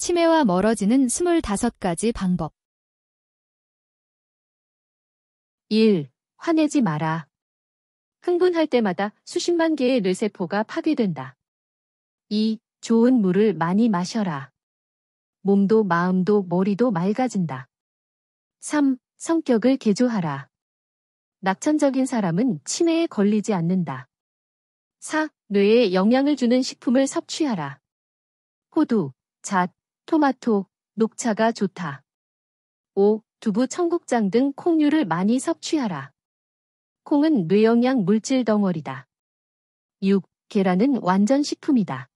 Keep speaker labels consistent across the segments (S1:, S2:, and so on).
S1: 치매와 멀어지는 25가지 방법. 1. 화내지 마라. 흥분할 때마다 수십만 개의 뇌세포가 파괴된다. 2. 좋은 물을 많이 마셔라. 몸도 마음도 머리도 맑아진다. 3. 성격을 개조하라. 낙천적인 사람은 치매에 걸리지 않는다. 4. 뇌에 영향을 주는 식품을 섭취하라. 호두, 잣, 토마토, 녹차가 좋다. 5. 두부 청국장 등 콩류를 많이 섭취하라. 콩은 뇌영양 물질 덩어리다. 6. 계란은 완전 식품이다.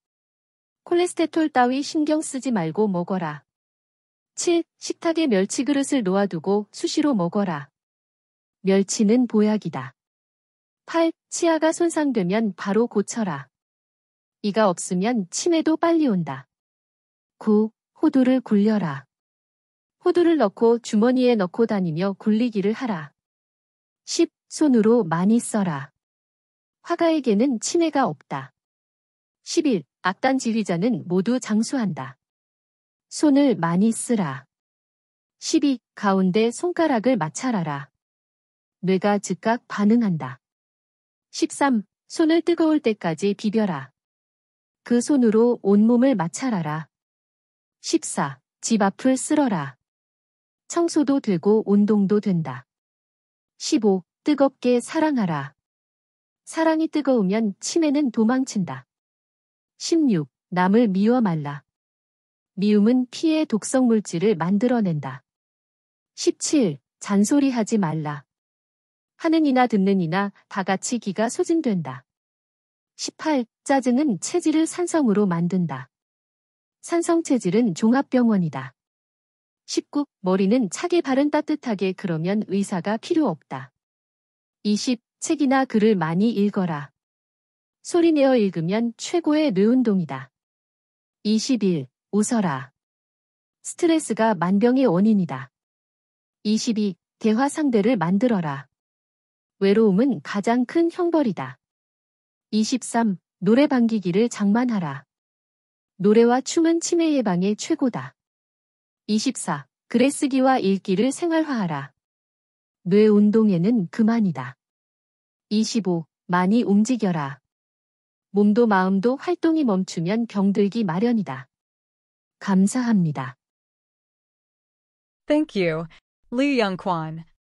S1: 콜레스테롤 따위 신경 쓰지 말고 먹어라. 7. 식탁에 멸치 그릇을 놓아두고 수시로 먹어라. 멸치는 보약이다. 8. 치아가 손상되면 바로 고쳐라. 이가 없으면 치매도 빨리 온다. 9. 호두를 굴려라. 호두를 넣고 주머니에 넣고 다니며 굴리기를 하라. 10. 손으로 많이 써라. 화가에게는 치매가 없다. 11. 악단 지휘자는 모두 장수한다. 손을 많이 쓰라. 12. 가운데 손가락을 마찰하라. 뇌가 즉각 반응한다. 13. 손을 뜨거울 때까지 비벼라. 그 손으로 온몸을 마찰하라. 14. 집 앞을 쓸어라. 청소도 되고 운동도 된다. 15. 뜨겁게 사랑하라. 사랑이 뜨거우면 치매는 도망친다. 16. 남을 미워 말라. 미움은 피의 독성 물질을 만들어낸다. 17. 잔소리하지 말라. 하는 이나 듣는 이나 다 같이 기가 소진된다. 18. 짜증은 체질을 산성으로 만든다. 산성체질은 종합병원이다. 19. 머리는 차게 바른 따뜻하게 그러면 의사가 필요 없다. 20. 책이나 글을 많이 읽어라. 소리내어 읽으면 최고의 뇌운동이다. 21. 웃어라. 스트레스가 만병의 원인이다. 22. 대화 상대를 만들어라. 외로움은 가장 큰 형벌이다. 23. 노래 반기기를 장만하라. 노래와 춤은 치매 예방에 최고다. 24. 글쓰기와 읽기를 생활화하라. 뇌 운동에는 그만이다. 25. 많이 움직여라. 몸도 마음도 활동이 멈추면 병들기 마련이다. 감사합니다. Thank you, Lee Young Kwan.